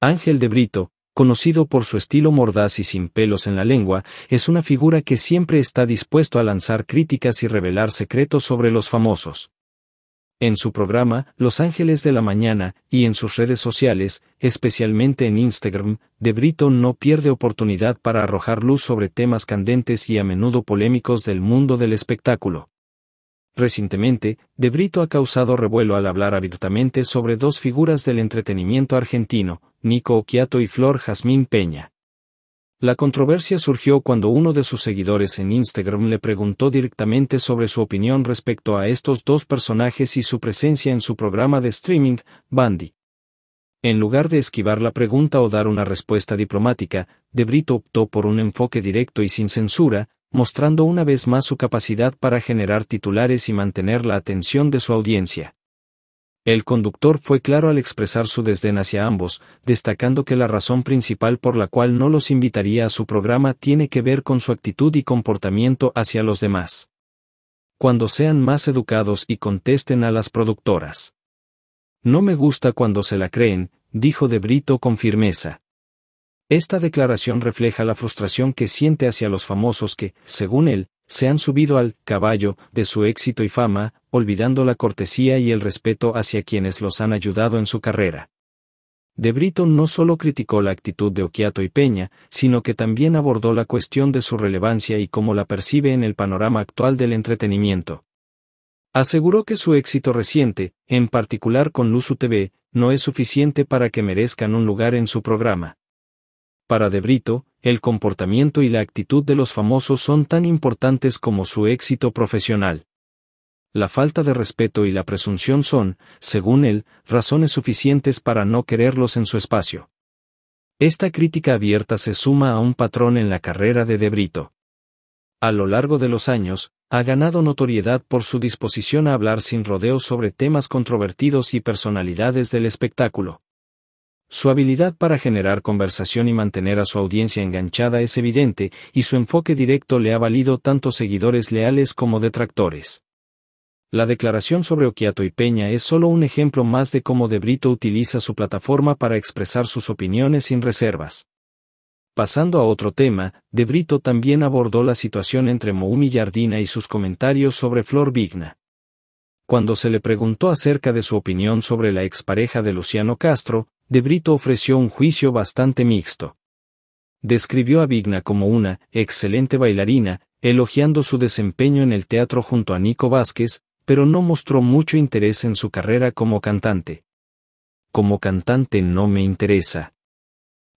Ángel de Brito, conocido por su estilo mordaz y sin pelos en la lengua, es una figura que siempre está dispuesto a lanzar críticas y revelar secretos sobre los famosos. En su programa, Los Ángeles de la Mañana, y en sus redes sociales, especialmente en Instagram, De Brito no pierde oportunidad para arrojar luz sobre temas candentes y a menudo polémicos del mundo del espectáculo. Recientemente, De Brito ha causado revuelo al hablar abiertamente sobre dos figuras del entretenimiento argentino, Nico Occhiato y Flor Jazmín Peña. La controversia surgió cuando uno de sus seguidores en Instagram le preguntó directamente sobre su opinión respecto a estos dos personajes y su presencia en su programa de streaming, Bandy. En lugar de esquivar la pregunta o dar una respuesta diplomática, De Brito optó por un enfoque directo y sin censura, mostrando una vez más su capacidad para generar titulares y mantener la atención de su audiencia. El conductor fue claro al expresar su desdén hacia ambos, destacando que la razón principal por la cual no los invitaría a su programa tiene que ver con su actitud y comportamiento hacia los demás. Cuando sean más educados y contesten a las productoras. No me gusta cuando se la creen, dijo De Brito con firmeza. Esta declaración refleja la frustración que siente hacia los famosos que, según él, se han subido al caballo de su éxito y fama, olvidando la cortesía y el respeto hacia quienes los han ayudado en su carrera. De Brito no solo criticó la actitud de Oquiato y Peña, sino que también abordó la cuestión de su relevancia y cómo la percibe en el panorama actual del entretenimiento. Aseguró que su éxito reciente, en particular con Luzu TV, no es suficiente para que merezcan un lugar en su programa. Para De Brito, el comportamiento y la actitud de los famosos son tan importantes como su éxito profesional. La falta de respeto y la presunción son, según él, razones suficientes para no quererlos en su espacio. Esta crítica abierta se suma a un patrón en la carrera de De Brito. A lo largo de los años, ha ganado notoriedad por su disposición a hablar sin rodeos sobre temas controvertidos y personalidades del espectáculo. Su habilidad para generar conversación y mantener a su audiencia enganchada es evidente, y su enfoque directo le ha valido tanto seguidores leales como detractores. La declaración sobre Okiato y Peña es solo un ejemplo más de cómo De Brito utiliza su plataforma para expresar sus opiniones sin reservas. Pasando a otro tema, De Brito también abordó la situación entre Moumi Yardina y sus comentarios sobre Flor Vigna. Cuando se le preguntó acerca de su opinión sobre la expareja de Luciano Castro, de Brito ofreció un juicio bastante mixto. Describió a Vigna como una excelente bailarina, elogiando su desempeño en el teatro junto a Nico Vázquez, pero no mostró mucho interés en su carrera como cantante. Como cantante no me interesa.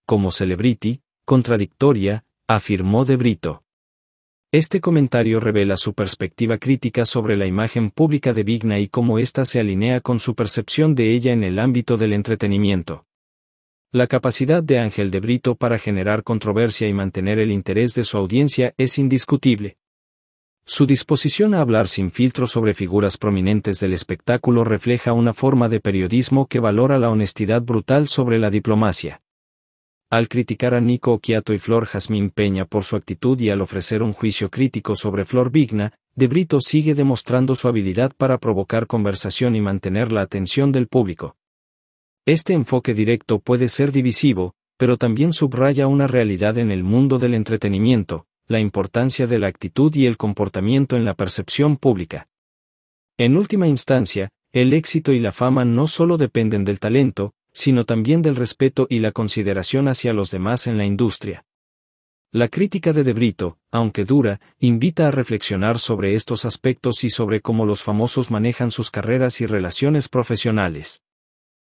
Como celebrity, contradictoria, afirmó De Brito. Este comentario revela su perspectiva crítica sobre la imagen pública de Vigna y cómo ésta se alinea con su percepción de ella en el ámbito del entretenimiento. La capacidad de Ángel de Brito para generar controversia y mantener el interés de su audiencia es indiscutible. Su disposición a hablar sin filtro sobre figuras prominentes del espectáculo refleja una forma de periodismo que valora la honestidad brutal sobre la diplomacia al criticar a Nico Oquiato y Flor Jazmín Peña por su actitud y al ofrecer un juicio crítico sobre Flor Vigna, De Brito sigue demostrando su habilidad para provocar conversación y mantener la atención del público. Este enfoque directo puede ser divisivo, pero también subraya una realidad en el mundo del entretenimiento, la importancia de la actitud y el comportamiento en la percepción pública. En última instancia, el éxito y la fama no solo dependen del talento, sino también del respeto y la consideración hacia los demás en la industria. La crítica de De Brito, aunque dura, invita a reflexionar sobre estos aspectos y sobre cómo los famosos manejan sus carreras y relaciones profesionales.